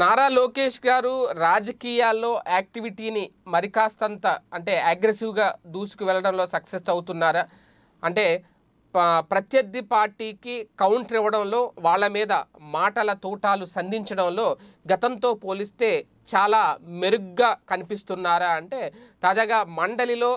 నారా లోకేష్ గారు రాజకీయాల్లో యాక్టివిటీని మరి కాస్తంత అంటే అగ్రెసివ్గా దూసుకు వెళ్ళడంలో సక్సెస్ అవుతున్నారా అంటే ప్రత్యర్థి పార్టీకి కౌంటర్ ఇవ్వడంలో వాళ్ళ మీద మాటల తోటాలు సంధించడంలో గతంతో పోలిస్తే చాలా మెరుగ్గా కనిపిస్తున్నారా అంటే తాజాగా మండలిలో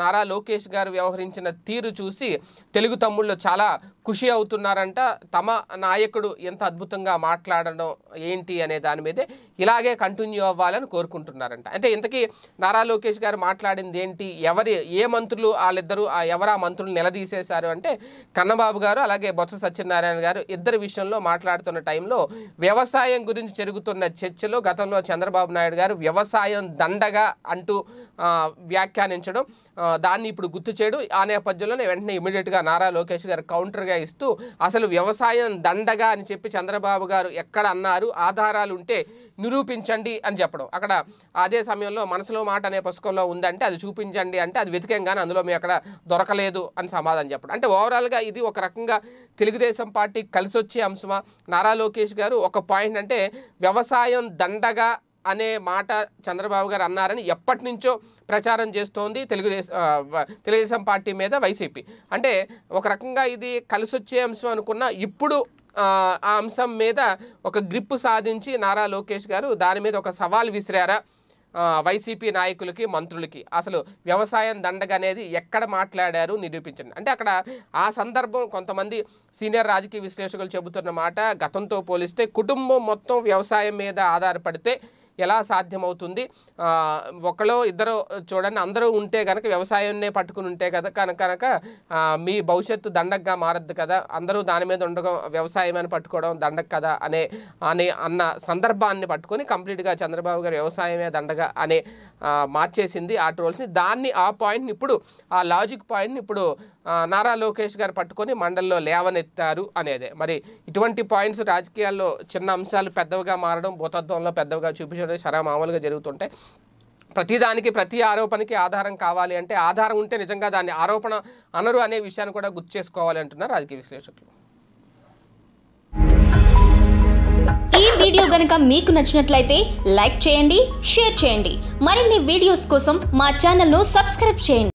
నారా లోకేష్ గారు వ్యవహరించిన తీరు చూసి తెలుగు తమ్ముళ్ళు చాలా ఖుషి అవుతున్నారంట తమ నాయకుడు ఎంత అద్భుతంగా మాట్లాడడం ఏంటి అనే దాని మీదే ఇలాగే కంటిన్యూ అవ్వాలని కోరుకుంటున్నారంట అంటే ఇంతకీ నారా లోకేష్ గారు మాట్లాడింది ఏంటి ఎవరి ఏ మంత్రులు వాళ్ళిద్దరూ ఎవరా మంత్రులు నిలదీసేశారు అంటే కన్నబాబు గారు అలాగే బొత్స సత్యనారాయణ గారు ఇద్దరు విషయంలో మాట్లాడుతున్న టైంలో వ్యవసాయం గురించి జరుగుతున్న చర్చలో గతంలో చంద్రబాబు నాయుడు గారు వ్యవసాయం దండగా అంటూ వ్యాఖ్యానించడం దాన్ని ఇప్పుడు గుర్తు చేయడు ఆ నేపథ్యంలోనే వెంటనే ఇమీడియట్గా నారా లోకేష్ గారు కౌంటర్గా దండగా ఇస్తూ అసలు వ్యవసాయం దండగా అని చెప్పి చంద్రబాబు గారు ఎక్కడ అన్నారు ఆధారాలు ఉంటే నిరూపించండి అని చెప్పడం అక్కడ అదే సమయంలో మనసులో మాట అనే పుస్తకంలో ఉందంటే అది చూపించండి అంటే అది వెతికంగానే అందులో మీ అక్కడ దొరకలేదు అని సమాధానం చెప్పడం అంటే ఓవరాల్గా ఇది ఒక రకంగా తెలుగుదేశం పార్టీ కలిసొచ్చే అంశమా నారా లోకేష్ గారు ఒక పాయింట్ అంటే వ్యవసాయం దండగా అనే మాట చంద్రబాబు గారు అన్నారని ఎప్పటి నుంచో ప్రచారం చేస్తోంది తెలుగుదేశం తెలుగుదేశం పార్టీ మీద వైసీపీ అంటే ఒక రకంగా ఇది కలిసొచ్చే అంశం అనుకున్న ఇప్పుడు ఆ అంశం మీద ఒక గ్రిప్ సాధించి నారా లోకేష్ గారు దాని మీద ఒక సవాల్ విసిరారా వైసీపీ నాయకులకి మంత్రులకి అసలు వ్యవసాయం దండగ అనేది ఎక్కడ మాట్లాడారు నిరూపించండి అంటే అక్కడ ఆ సందర్భం కొంతమంది సీనియర్ రాజకీయ విశ్లేషకులు చెబుతున్న మాట గతంతో పోలిస్తే కుటుంబం మొత్తం వ్యవసాయం మీద ఆధారపడితే ఎలా సాధ్యమవుతుంది ఒకళ్ళు ఇద్దరు చూడండి అందరూ ఉంటే కనుక వ్యవసాయాన్నే పట్టుకుని ఉంటే కదా కనుక కనుక మీ భవిష్యత్తు దండగ్గా మారద్దు కదా అందరూ దాని మీద ఉండడం వ్యవసాయం అని పట్టుకోవడం దండగ కదా అనే అని అన్న సందర్భాన్ని పట్టుకొని కంప్లీట్గా చంద్రబాబు గారు వ్యవసాయమే దండగా అనే మార్చేసింది ఆ ట్రోల్స్ని దాన్ని ఆ పాయింట్ని ఇప్పుడు ఆ లాజిక్ పాయింట్ని ఇప్పుడు నారా లోకేష్ గారు పట్టుకొని మండల్లో లేవనెత్తారు అనేదే మరి ఇటువంటి పాయింట్స్ రాజకీయాల్లో చిన్న అంశాలు పెద్దవిగా మారడం భూతత్వంలో పెద్దవిగా చూపించడం అనేది సరే మామూలుగా జరుగుతుంటే ప్రతిదానికి ప్రతి ఆరోపణకి ఆధారం కావాలి అంటే ఆధారం ఉంటే నిజంగా దాన్ని ఆరోపణ అనరు అనే విషయాన్ని కూడా గుర్తు చేసుకోవాలి అంటున్నారు రాజకీయ విశ్లేషకులు ఈ వీడియో గనుక మీకు నచ్చినట్లయితే లైక్ చేయండి షేర్ చేయండి మరిన్ని వీడియోస్ కోసం మా ఛానల్ను సబ్స్క్రైబ్ చేయండి